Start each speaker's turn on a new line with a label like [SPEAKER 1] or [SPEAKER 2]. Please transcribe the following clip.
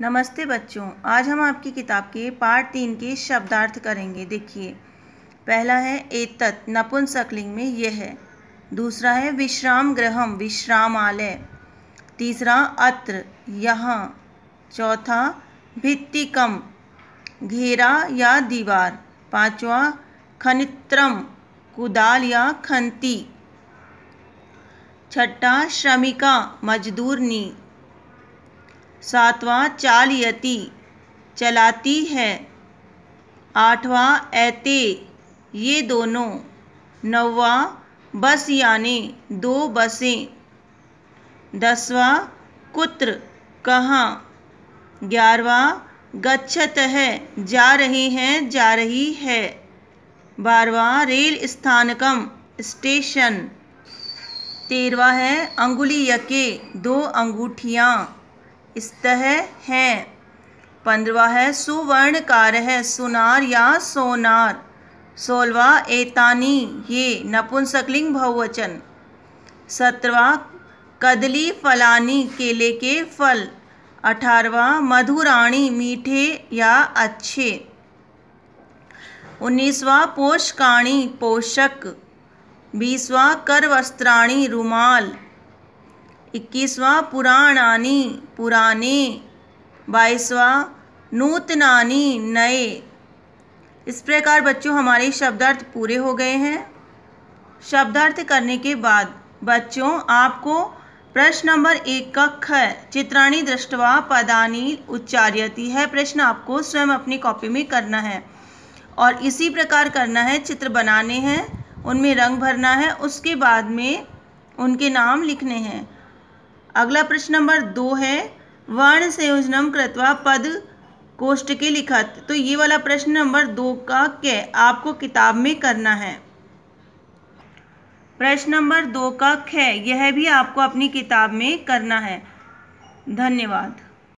[SPEAKER 1] नमस्ते बच्चों आज हम आपकी किताब के पार्ट तीन के शब्दार्थ करेंगे देखिए पहला है एतत नपुंसकलिंग में यह है दूसरा है विश्राम विश्राम विश्रामालय तीसरा अत्र यहाँ चौथा भित्तिकम घेरा या दीवार पांचवा खनित्रम कुदाल या खंती छठा श्रमिका मजदूरनी सातवां चालयती चलाती है आठवां ऐते ये दोनों नौवां बस यानी दो बसें दसवा कुत्र कहाँ ग्यारहवां गच्छत है जा रहे हैं जा रही है बारवा रेल स्थानकम स्टेशन तेरवा है अंगुली यके दो अंगूठियाँ स्तः है पंद्रवा है सुवर्णकार है सुनार या सोनार सोलवा एतानी ये नपुंसकलिंग बहुवचन सत्रवा कदली फलानी केले के फल अठारवा मधुराणी मीठे या अच्छे उन्नीसवा पोषकाणी पोषक बीसवा करवस्त्राणी रुमाल इक्कीसवा पुराणानी पुराने बाईसवा नूतनानी नए इस प्रकार बच्चों हमारे शब्दार्थ पूरे हो गए हैं शब्दार्थ करने के बाद बच्चों आपको प्रश्न नंबर एक का ख चित्राणी दृष्टवा पदानी उच्चार्यती है प्रश्न आपको स्वयं अपनी कॉपी में करना है और इसी प्रकार करना है चित्र बनाने हैं उनमें रंग भरना है उसके बाद में उनके नाम लिखने हैं अगला प्रश्न नंबर दो है वर्ण संयोजनम कृत्वा पद कोष्ट के लिखत तो ये वाला प्रश्न नंबर दो का क्या आपको किताब में करना है प्रश्न नंबर दो का ख यह भी आपको अपनी किताब में करना है धन्यवाद